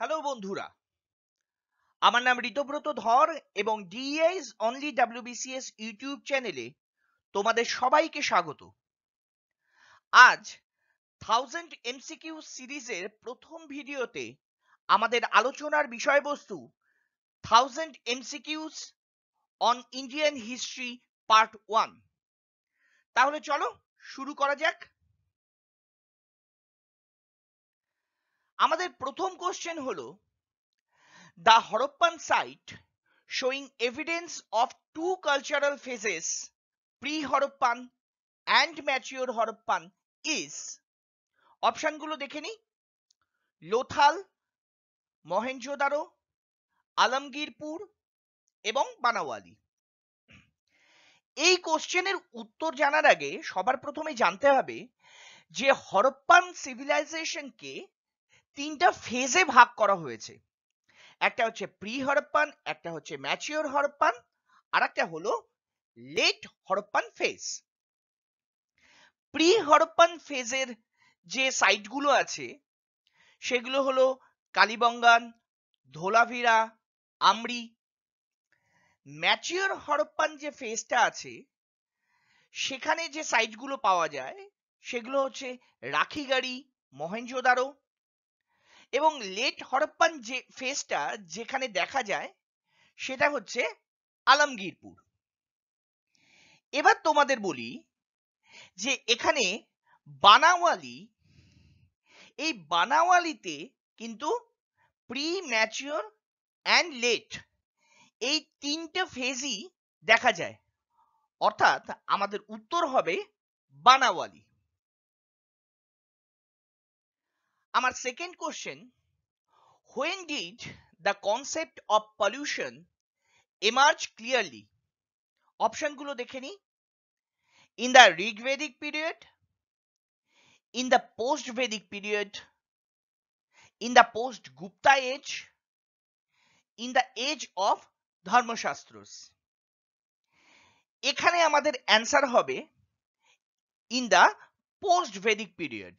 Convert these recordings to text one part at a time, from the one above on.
Hello বন্ধুরা আমার নাম ঋতব্রত ধর এবং ডিএস অনলি ডাব্লিউবিসিএস ইউটিউব চ্যানেলে তোমাদের সবাইকে স্বাগত আজ থাউজেন্ড এমসিকিউ সিরিজের প্রথম ভিডিওতে আমাদের আলোচনার বিষয়বস্তু thousand MCQs on Indian history part one তাহলে চলো শুরু করা যাক আমাদের প্রথম কোশ্চেন হল the Harappan site showing evidence of two cultural phases pre Harappan and mature Harappan is অপশনগুলো দেখে নি লোথাল মহেঞ্জোদারো আলমগীরপুর এবং বানাওয়ালি এই কোশ্চেনের উত্তর জানার আগে সবার প্রথমে জানতে হবে যে হরপ্পান সিভিলাইজেশনকে কে তিনটা ফেজে ভাগ করা হয়েছে একটা হচ্ছে প্রি হরপ্পান একটা হচ্ছে ম্যাচিওর হরপ্পান আর একটা হলো late Harappan phase pre Harappan ফেজের যে সাইটগুলো আছে সেগুলো হলো কালীবঙ্গান ধোলাভিরা আমরি ম্যাচিওর হরপ্পান যে ফেজটা আছে সেখানে যে সাইটগুলো পাওয়া যায় সেগুলো হচ্ছে রাখিগাড়ি মহেঞ্জোদারো এবং লেট হরপ্পান যে ফেসটা যেখানে দেখা যায় সেটা হচ্ছে আলমগীরপুর এবার তোমাদের বলি যে এখানে বানাওয়ালি এই বানাওয়ালিতে কিন্তু প্রি ম্যাচিওর অ্যান্ড লেট এই তিনটে ফেজই দেখা যায় অর্থাৎ আমাদের উত্তর হবে বানাওয়ালি আমার second question when did the concept of pollution emerge clearly অপশনগুলো দেখে নি in the Rigvedic period in the post Vedic period in the post Gupta age in the age of Dharmashastra এখানে আমাদের অ্যান্সার হবে in the post Vedic period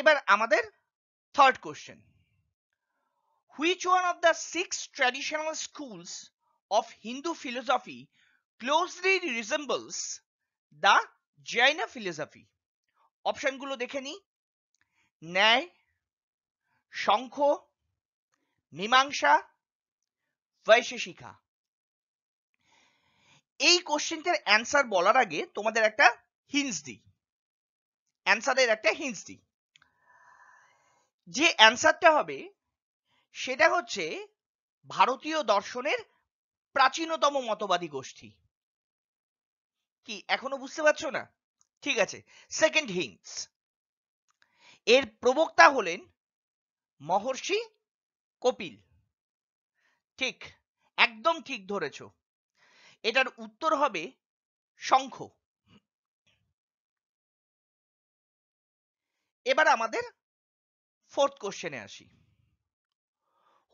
এবার আমাদের third question which one of the six traditional schools of Hindu philosophy closely resembles the Jaina philosophy? অপশনগুলো দেখে নি ন্যায় শঙ্খ মীমাংসা বৈশেষিকা এই কোশ্চেনটার অ্যান্সার বলার আগে তোমাদের একটা হিন্স দিই অ্যান্সারের একটা হিন্স দিই যে অ্যান্সারটা হবে সেটা হচ্ছে ভারতীয় দর্শনের প্রাচীনতম মতবাদী গোষ্ঠী কি এখনো বুঝতে পারছো না ঠিক আছে সেকেন্ড হিংস এর প্রবক্তা হলেন মহর্ষি কপিল ঠিক একদম ঠিক ধরেছ এটার উত্তর হবে শঙ্খ এবার আমাদের ফোর্থ কোশ্চেনে আসি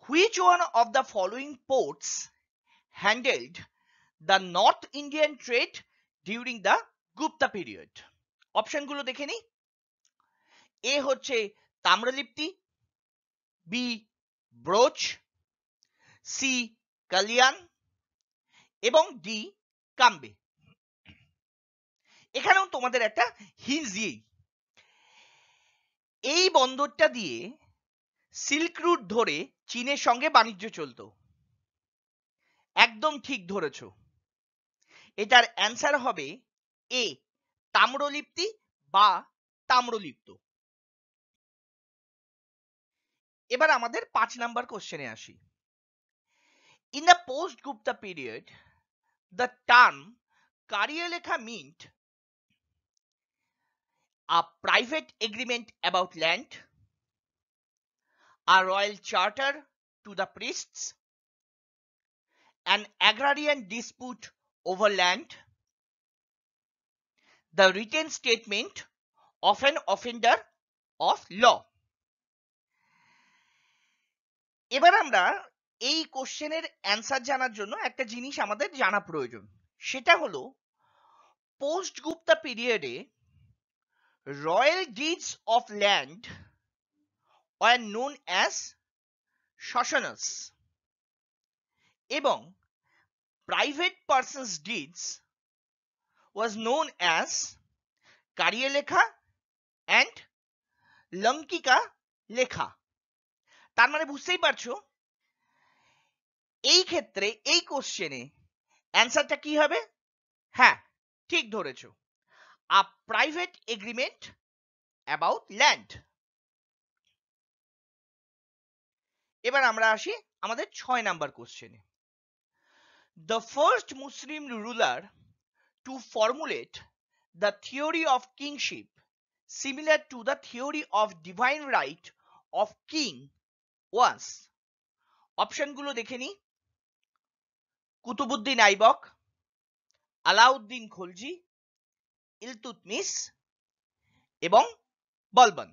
which one of the following ports handled the north Indian trade during the Gupta period অপশনগুলো দেখে নি এ হচ্ছে তাম্রলিপ্তি বি ব্রোচ সি কালিয়ান এবং ডি কাম্বে এখানেও তোমাদের একটা হিন্স দিয়েই এই বন্দরটা দিয়ে সিল্ক রুট ধরে চীনের সঙ্গে বাণিজ্য চলত একদম ঠিক ধরেছ এটার অ্যান্সার হবে এ তাম্রলিপ্তি বা তাম্রলিপ্ত এবার আমাদের পাঁচ নাম্বার কোশ্চেনে আসি in the post Gupta period the term Karyalekha meant a private agreement about land, a royal charter to the priests, an agrarian dispute over land, the written statement of an offender of law. এবার আমরা এই কোশ্চেনের answer জানার জন্য একটা জিনিস আমাদের জানা প্রয়োজন সেটা হলো পোস্ট গুপ্তা পিরিয়ডে royal deeds of land were known as শাসনস এবং private persons deeds was known as কারিয়েলেখা and লঙ্কিকা লেখা তার মানে বুঝতেই পারছো এই ক্ষেত্রে এই কোশ্চেনে অ্যান্সারটা কি হবে হ্যাঁ ঠিক ধরেছো a private agreement about land এবার আমরা আসি আমাদের ছয় নাম্বার কোশ্চেনে the first Muslim ruler to formulate the theory of kingship similar to the theory of divine right of king was অপশন গুলো দেখে নি কুতুবুদ্দিন আইবক আলাউদ্দিন খলজি ইলতুতমিস এবং বলবান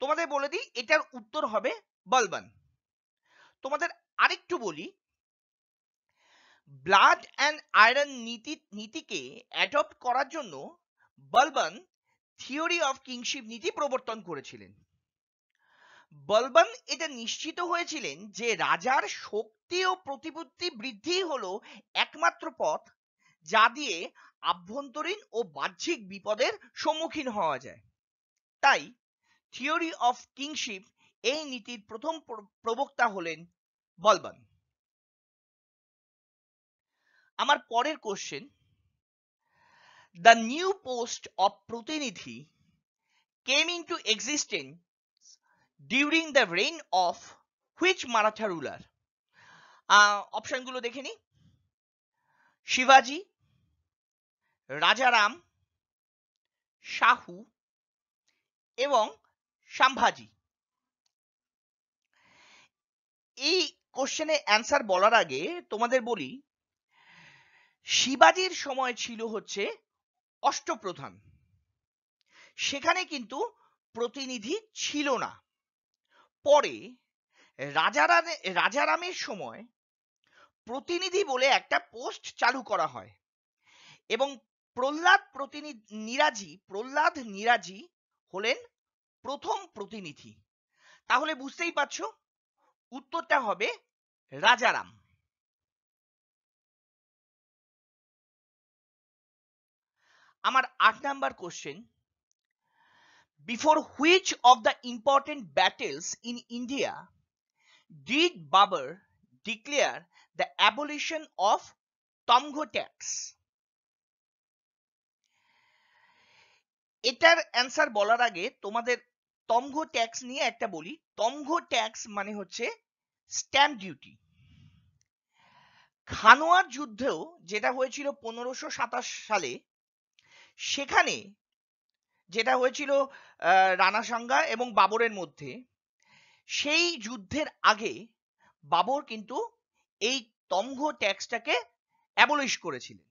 তোমাদের বলে দিই এটার উত্তর হবে বলবান তোমাদের আরেকটু বলি ব্লাড অ্যান্ড আয়রন নীতি নীতিকে অ্যাডপ্ট করার জন্য বলবান থিওরি অফ কিংশিপ নীতি প্রবর্তন করেছিলেন বলবান এটা নিশ্চিত হয়েছিলেন যে রাজার শক্তি ও প্রতিপত্তি বৃদ্ধি হলো একমাত্র পথ যা দিয়ে আভ্যন্তরীণ ও বাহ্যিক বিপদের সম্মুখীন হওয়া যায় তাই থিওরি অফ কিংশিপ এই নীতির প্রথম প্রবক্তা হলেন বলবান আমার পরের question the new post of Pratinidhi came to existence during the reign of which Maratha ruler অপশনগুলো দেখে নি শিবাজি রাজারাম শাহু এবং সাম্ভাজি এই কোশ্চেনে অ্যান্সার বলার আগে তোমাদের বলি শিবাজির সময় ছিল হচ্ছে অষ্টপ্রধান সেখানে কিন্তু প্রতিনিধি ছিল না পরে রাজারাম রাজারামের সময় প্রতিনিধি বলে একটা পোস্ট চালু করা হয় এবং প্রহ্লাদ প্রতিনিধি নিরাজি প্রহ্লাদ নিরাজি হলেন প্রথম প্রতিনিধি তাহলে বুঝতেই পারছো উত্তরটা হবে রাজারাম আমার আট number question before which of the important battles in India did Babur declare the abolition of tamgha tax এটার অ্যান্সার বলার আগে তোমাদের তমঘ ট্যাক্স নিয়ে একটা বলি তমঘ ট্যাক্স মানে হচ্ছে স্ট্যাম্প ডিউটি খানোয়ার যুদ্ধেও যেটা হয়েছিল পনেরোশো সাতাশ সালে সেখানে যেটা হয়েছিল রানাসাঙ্গা এবং বাবরের মধ্যে সেই যুদ্ধের আগে বাবর কিন্তু এই তমঘ ট্যাক্সটাকে অ্যাবলিশ করেছিলেন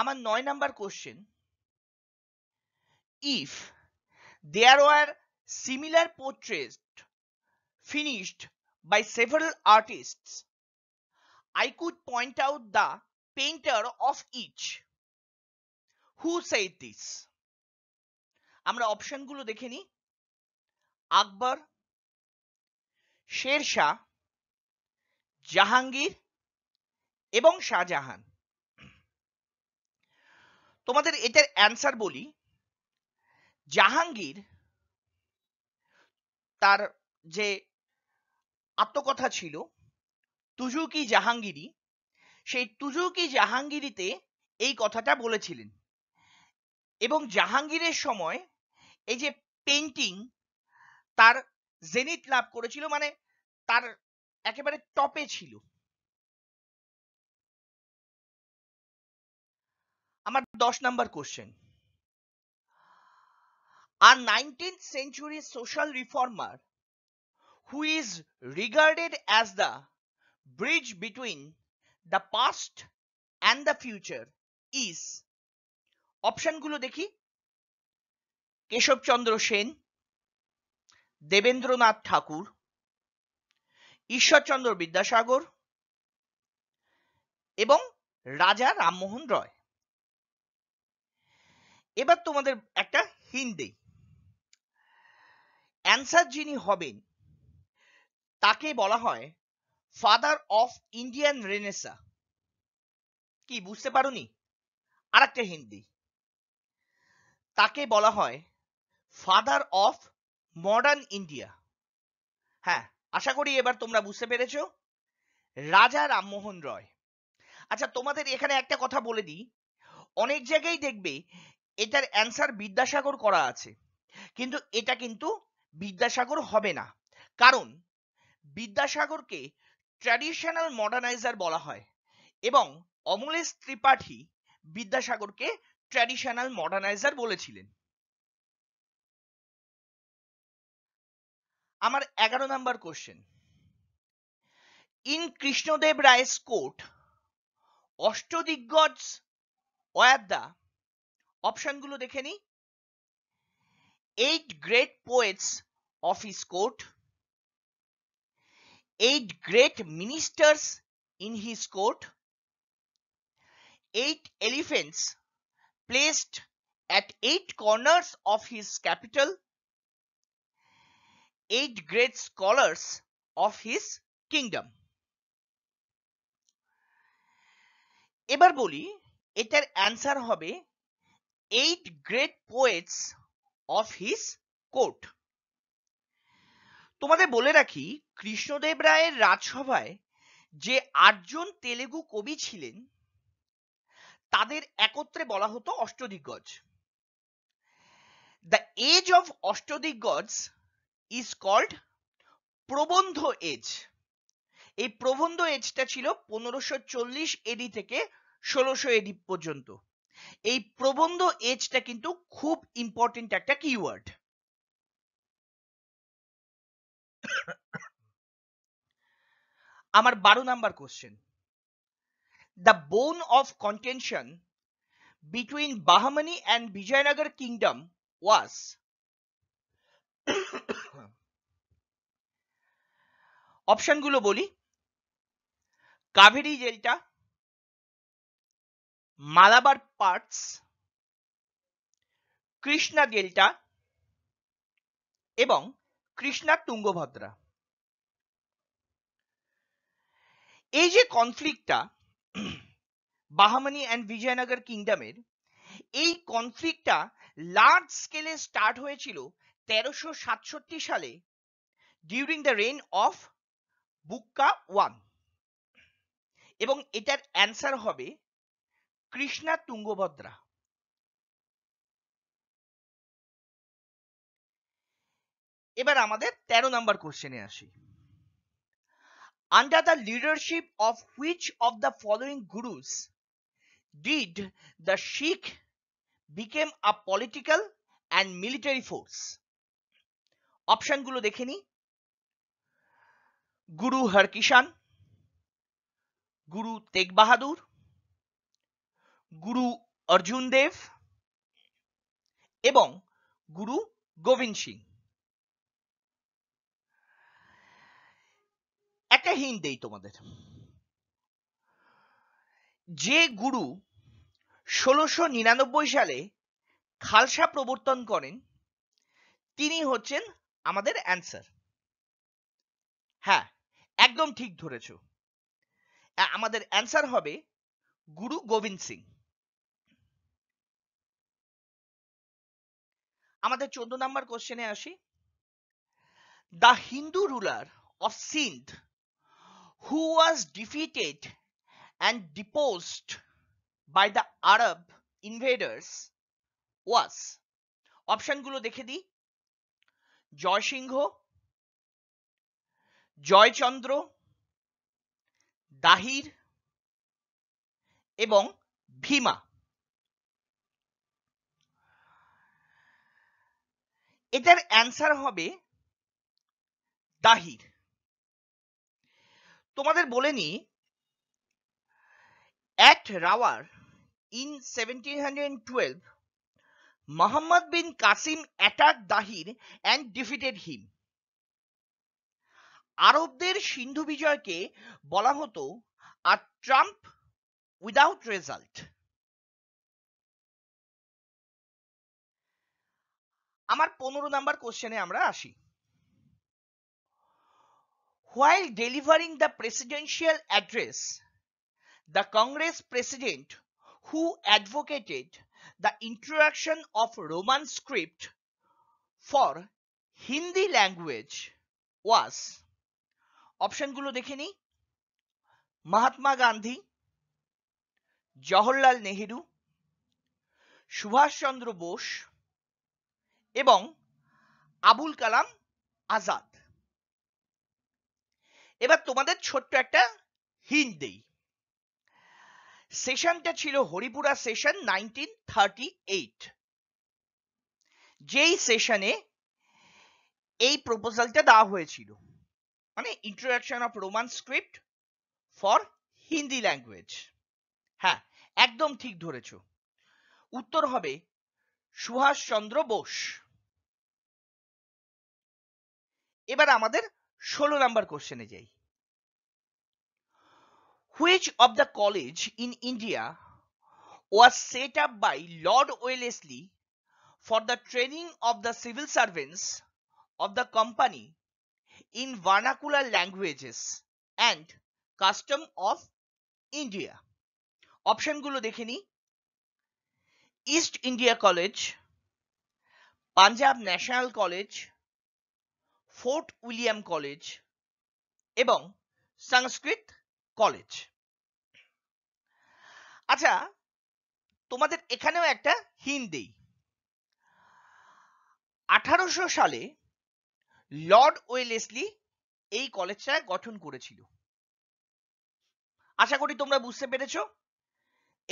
আমার নয় number question if there were similar portrait finished by several artist I could point out the painter of each who set this আমরা অপশনগুলো দেখে নিই আকবর শেরশাহ জাহাঙ্গীর এবং শাহজাহান তোমাদের এটার অ্যান্সার বলি জাহাঙ্গীর তার যে আত্মকথা ছিল তুজুকি জাহাঙ্গীরি সেই তুজুকি জাহাঙ্গীরিতে এই কথাটা বলেছিলেন এবং জাহাঙ্গীরের সময় এই যে পেন্টিং তার জেনিট লাভ করেছিল মানে তার একেবারে টপে ছিল আমার দশ নাম্বার কোশ্চেন আর nineteen century social reformer who is regarded as the bridge between the past and the future is অপশনগুলো দেখি কেশবচন্দ্র সেন দেবেন্দ্রনাথ ঠাকুর ঈশ্বরচন্দ্র বিদ্যাসাগর এবং রাজা রামমোহন রয় এবার তোমাদের একটা হিন্ট দেই অ্যান্সার যিনি হবেন তাকে বলা হয় ফাদার অফ ইন্ডিয়ান রেনেসা কি বুঝতে পারোনি আর একটা হিন্দি তাকে বলা হয় ফাদার অফ মডার্ন ইন্ডিয়া হ্যাঁ আশা করি এবার তোমরা বুঝতে পেরেছ রাজা রামমোহন রয় আচ্ছা তোমাদের এখানে একটা কথা বলে দিই অনেক জায়গায় দেখবে এটার অ্যান্সার বিদ্যাসাগর করা আছে কিন্তু এটা কিন্তু বিদ্যাসাগর হবে না কারণ বিদ্যাসাগরকে ট্র্যাডিশনাল মডার্নাইজার বলা হয় এবং অমলেশ ত্রিপাঠী বিদ্যাসাগরকে ট্র্যাডিশনাল মডার্নাইজার বলেছিলেন আমার এগারো number question in Krishnadeva Raya's court Ashtadiggaja were the অপশন গুলো দেখে নি eight great poets of his court eight great ministers in his court eight elephants placed at eight corners of his capital eight great scholars of his kingdom এবার বলি এটার answer হবে eight great poets of his court তোমাদের বলে রাখি কৃষ্ণদেব রায়ের রাজসভায় যে আটজন তেলেগু কবি ছিলেন তাদের একত্রে বলা হতো Ashtadiggaja the age of Ashtadiggaja is called Prabandha age এই প্রবন্ধ এজটা ছিল পনেরোশো চল্লিশ এডি থেকে ষোলোশো এডি পর্যন্ত এই প্রবন্ধ এজটা কিন্তু খুব ইম্পর্টেন্ট একটা কিওয়ার্ড আমার বারো number question the bone of contention between Bahmani and Vijayanagar kingdom option অপশনগুলো বলি কাভেরি জেলটা মালাবার পার্টস কৃষ্ণা ডেল্টা এবং কৃষ্ণা তুঙ্গভদ্রা এই যে কনফ্লিক্টটা বাহামানি অ্যান্ড বিজয়নগর কিংডমের এই কনফ্লিক্টটা লার্জ স্কেলে স্টার্ট হয়েছিল তেরোশো সাতষট্টি সালে during the reign of Bukka one এবং এটার অ্যান্সার হবে কৃষ্ণা তুঙ্গভদ্রা এবার আমাদের তেরো নাম্বার কোশ্চেনে আসি under the leadership of which of the following gurus did the Sikh became a political and military force গুলো দেখে নি গুরু হরকিষান গুরু তেগ বাহাদুর গুরু অর্জুন দেব এবং গুরু গোবিন্দ সিং একটা হিন দেই তোমাদের যে গুরু ষোলোশো নিরানব্বই সালে খালসা প্রবর্তন করেন তিনি হচ্ছেন আমাদের অ্যান্সার হ্যাঁ একদম ঠিক ধরেছ আমাদের অ্যান্সার হবে গুরু গোবিন্দ সিং আমাদের চোদ্দ নাম্বার কোশ্চেনে আসি the Hindu ruler of Sindh who was defeated and deposed by the Arab invaders was অপশনগুলো দেখে দিই জয়সিংহ জয়চন্দ্র দাহির এবং ভীমা এটার অ্যান্সার হবে দাহির তোমাদের বলে নি at Rawar in seventeen hundred twelve Mohammad bin Qasim attack Dahir and defeated him আরবদের সিন্ধু বিজয়কে বলা হতো আর ট্রাম্প উইদাউট রেজাল্ট আমার পনেরো নাম্বার কোশ্চেনে আমরা আসি while delivering the presidential address the Congress president who advocated the introduction of Roman script for Hindi language was অপশনগুলো দেখে নিই মহাত্মা গান্ধী জওহরলাল নেহেরু সুভাষচন্দ্র বোস এবং আবুল কালাম আজাদ এবার তোমাদের ছোট্ট একটা হিন্ট দেই সেশনটা ছিল Haripura session nineteen thirty eight যেই সেশনে এই প্রপোজালটা দেওয়া হয়েছিল মানে introduction of Roman script for Hindi language হ্যাঁ একদম ঠিক ধরেছ উত্তর হবে সুভাষচন্দ্র বোস এবার আমাদের ষোলো নাম্বার কোশ্চেনে যাই which of the college in India was set up by Lord Wellesley for the training of the civil servants of the company in vernacular languages and custom of India অপশনগুলো দেখে নিই East India College Punjab National College Fort William College এবং Sanskrit college আচ্ছা তোমাদের এখানেও একটা হিন্দি আঠারোশো সালে লর্ড ওয়েলেসলি এই কলেজটা গঠন করেছিল আশা করি তোমরা বুঝতে পেরেছ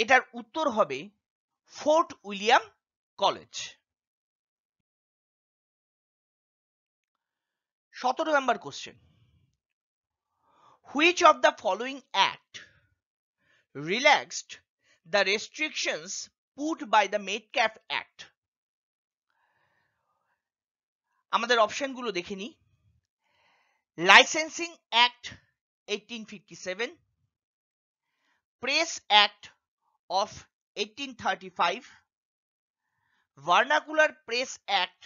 এটার উত্তর হবে ফোর্ট উইলিয়াম কলেজ সতেরো number question which of the following act relaxed the restrictions put by the Metcalfe act আমাদের অপশনগুলো দেখে নিই licensing act eighteen fifty seven press act of eighteen thirty five vernacular press act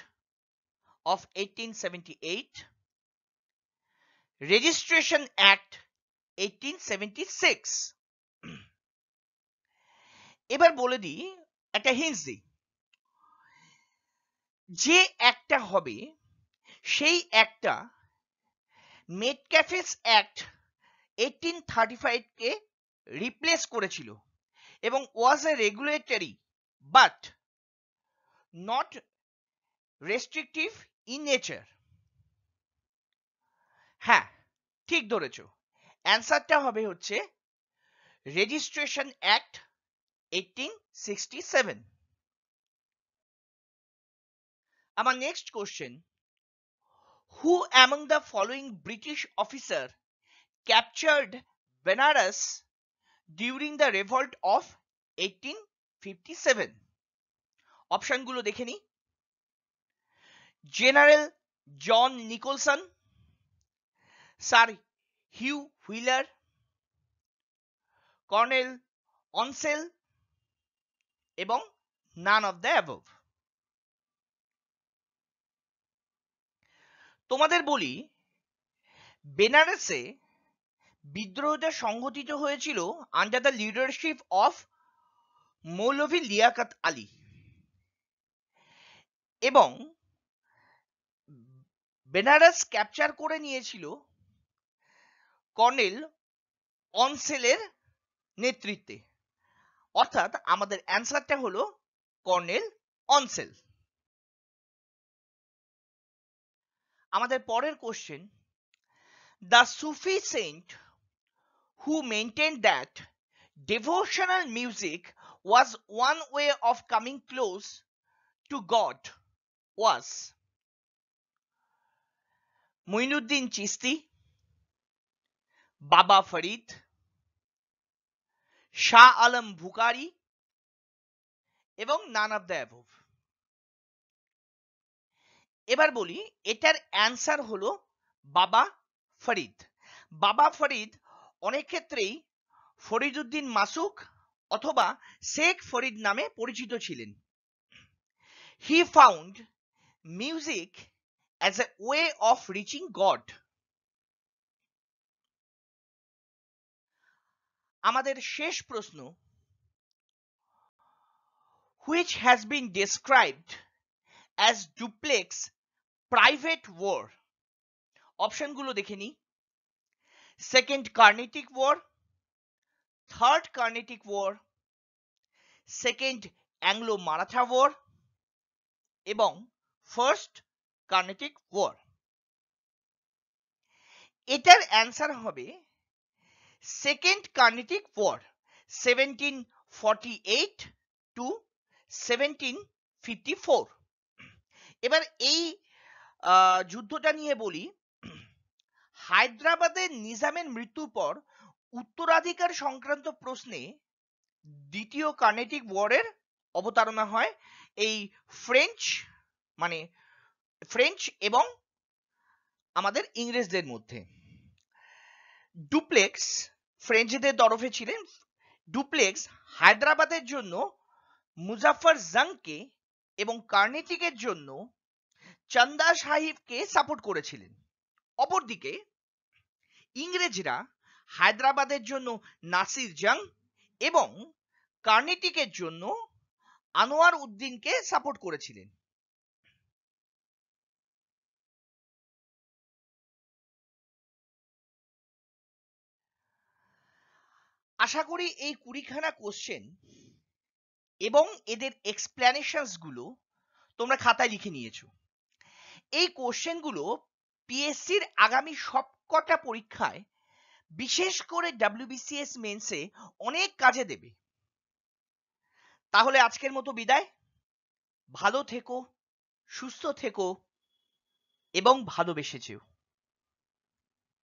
of eighteen seventy eight registration act 1876 এবার বলে দিই একটা hinge দিই যে একটা হবে সেই একটা ক্যাফেস অ্যাক্ট এইটিন থার্টি ফাইভকে রিপ্লেস করেছিল এবং was a regulatory but not restrictive in nature হ্যাঁ ঠিক ধরেছ অ্যান্সারটা হবে হচ্ছে registration act eighteen sixty seven আমার next question who among the following British officer captured Benaras during the revolt of eighteen fifty seven অপশানগুলো দেখে নি General John Nicholson Sir Hugh Wheeler Colonel Onsell এবং নান অফ দ্য অ্যাবভ তোমাদের বলি বেনারসে বিদ্রোহটা সংঘটিত হয়েছিল under the leadership of মৌলভী লিয়াকাত আলী এবং বেনারস ক্যাপচার করে নিয়েছিল কর্নেল অনসেলের নেতৃত্বে অর্থাৎ আমাদের অ্যান্সারটা হলো কর্নেল অনসেল আমাদের পরের question the Sufi saint who maintain that devotional music was one way of coming close to God was Moinuddin Chishti Baba Farid Shah Alam ভুকারি এবং নানাব দয়াভব এবার বলি এটার অ্যান্সার হলো বাবা ফরিদ বাবা ফরিদ অনেক ক্ষেত্রেই ফরিদুদ্দিন মাসুক অথবা শেখ ফরিদ নামে পরিচিত ছিলেন he found music as a way of reaching God আমাদের শেষ প্রশ্ন which has been described as Dupleix private war অপশনগুলো দেখে নি second Carnatic war third Carnatic war second Anglo Maratha war এবং ফার্স্ট কার্নেটিক ওয়ার এটার অ্যান্সার হবে second war forty eight to seventeen fifty four এবার এই যুদ্ধটা নিয়ে বলি হায়দ্রাবাদের নিজামের মৃত্যুর পর উত্তরাধিকার সংক্রান্ত প্রশ্নে দ্বিতীয় কার্নেটিক ওয়ারের অবতারণা হয় এই ফ্রেঞ্চ মানে ফ্রেঞ্চ এবং আমাদের ইংরেজদের মধ্যে ডুপ্লেক্স ফ্রেঞ্চদের তরফে ছিলেন ডুপ্লেক্স হায়দ্রাবাদের জন্য মুজাফর জাংকে এবং কার্নেটিকের জন্য চন্দা সাহিবকে সাপোর্ট করেছিলেন অপরদিকে ইংরেজরা হায়দ্রাবাদের জন্য নাসির জং এবং কার্নেটিকের জন্য আনোয়ার উদ্দিনকে সাপোর্ট করেছিলেন আশা করি এই কুড়িখানা কোশ্চেন এবং এদের গুলো তোমরা খাতায় লিখে নিয়েছ এই কোশ্চেনগুলো পিএসসির আগামী সবকটা পরীক্ষায় বিশেষ করে ডাব্লিউবিসিএস মেন্সে অনেক কাজে দেবে তাহলে আজকের মতো বিদায় ভালো থেকো সুস্থ থেকো এবং ভালোবেসে যেও